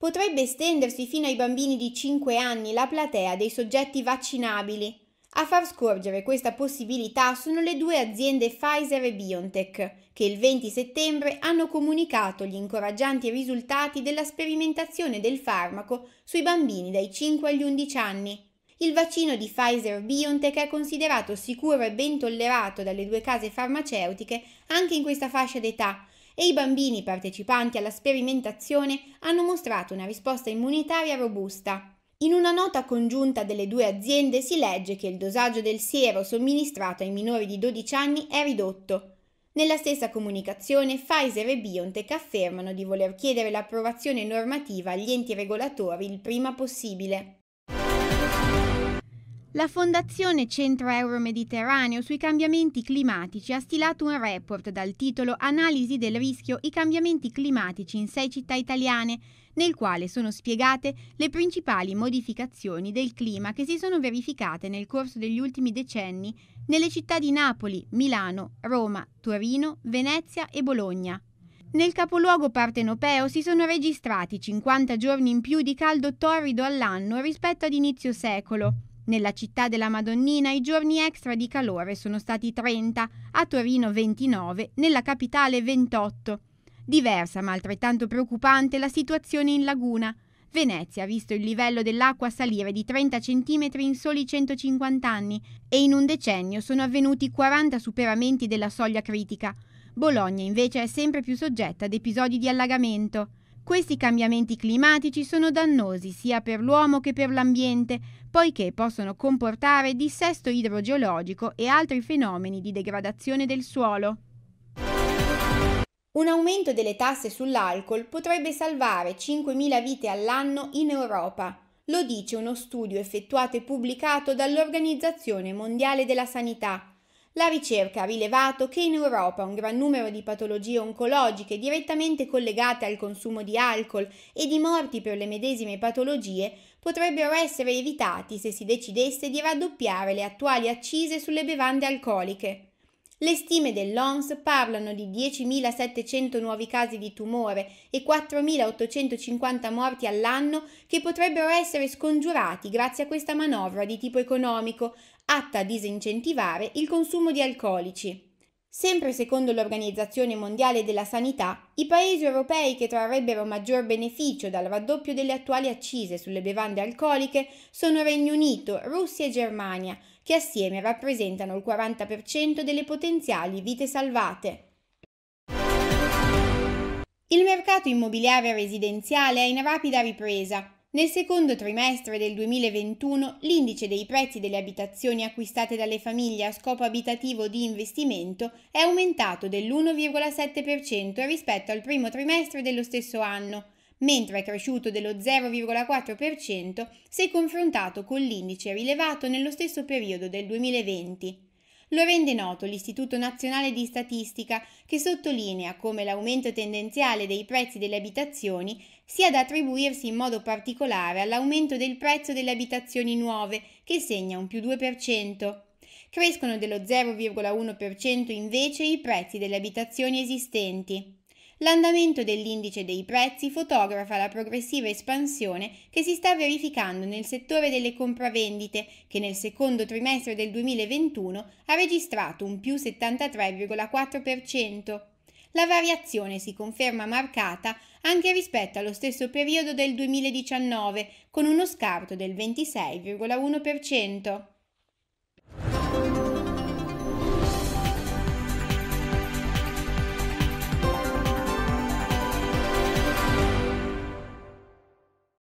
Potrebbe estendersi fino ai bambini di 5 anni la platea dei soggetti vaccinabili. A far scorgere questa possibilità sono le due aziende Pfizer e BioNTech, che il 20 settembre hanno comunicato gli incoraggianti risultati della sperimentazione del farmaco sui bambini dai 5 agli 11 anni. Il vaccino di Pfizer BioNTech è considerato sicuro e ben tollerato dalle due case farmaceutiche anche in questa fascia d'età, e i bambini partecipanti alla sperimentazione hanno mostrato una risposta immunitaria robusta. In una nota congiunta delle due aziende si legge che il dosaggio del siero somministrato ai minori di 12 anni è ridotto. Nella stessa comunicazione Pfizer e BioNTech affermano di voler chiedere l'approvazione normativa agli enti regolatori il prima possibile. La Fondazione Centro Euro Mediterraneo sui cambiamenti climatici ha stilato un report dal titolo Analisi del rischio i cambiamenti climatici in sei città italiane, nel quale sono spiegate le principali modificazioni del clima che si sono verificate nel corso degli ultimi decenni nelle città di Napoli, Milano, Roma, Torino, Venezia e Bologna. Nel capoluogo partenopeo si sono registrati 50 giorni in più di caldo torrido all'anno rispetto ad inizio secolo nella città della Madonnina i giorni extra di calore sono stati 30, a Torino 29, nella capitale 28. Diversa ma altrettanto preoccupante la situazione in laguna. Venezia ha visto il livello dell'acqua salire di 30 cm in soli 150 anni e in un decennio sono avvenuti 40 superamenti della soglia critica. Bologna invece è sempre più soggetta ad episodi di allagamento. Questi cambiamenti climatici sono dannosi sia per l'uomo che per l'ambiente, poiché possono comportare dissesto idrogeologico e altri fenomeni di degradazione del suolo. Un aumento delle tasse sull'alcol potrebbe salvare 5.000 vite all'anno in Europa, lo dice uno studio effettuato e pubblicato dall'Organizzazione Mondiale della Sanità la ricerca ha rilevato che in Europa un gran numero di patologie oncologiche direttamente collegate al consumo di alcol e di morti per le medesime patologie potrebbero essere evitati se si decidesse di raddoppiare le attuali accise sulle bevande alcoliche. Le stime dell'OMS parlano di 10.700 nuovi casi di tumore e 4.850 morti all'anno che potrebbero essere scongiurati grazie a questa manovra di tipo economico, atta a disincentivare il consumo di alcolici. Sempre secondo l'Organizzazione Mondiale della Sanità, i paesi europei che trarrebbero maggior beneficio dal raddoppio delle attuali accise sulle bevande alcoliche sono Regno Unito, Russia e Germania, che assieme rappresentano il 40% delle potenziali vite salvate. Il mercato immobiliare residenziale è in rapida ripresa nel secondo trimestre del 2021 l'indice dei prezzi delle abitazioni acquistate dalle famiglie a scopo abitativo di investimento è aumentato dell'1,7% rispetto al primo trimestre dello stesso anno, mentre è cresciuto dello 0,4% se confrontato con l'indice rilevato nello stesso periodo del 2020. Lo rende noto l'Istituto Nazionale di Statistica che sottolinea come l'aumento tendenziale dei prezzi delle abitazioni sia da attribuirsi in modo particolare all'aumento del prezzo delle abitazioni nuove che segna un più 2%. Crescono dello 0,1% invece i prezzi delle abitazioni esistenti l'andamento dell'indice dei prezzi fotografa la progressiva espansione che si sta verificando nel settore delle compravendite, che nel secondo trimestre del 2021 ha registrato un più 73,4%. La variazione si conferma marcata anche rispetto allo stesso periodo del 2019, con uno scarto del 26,1%.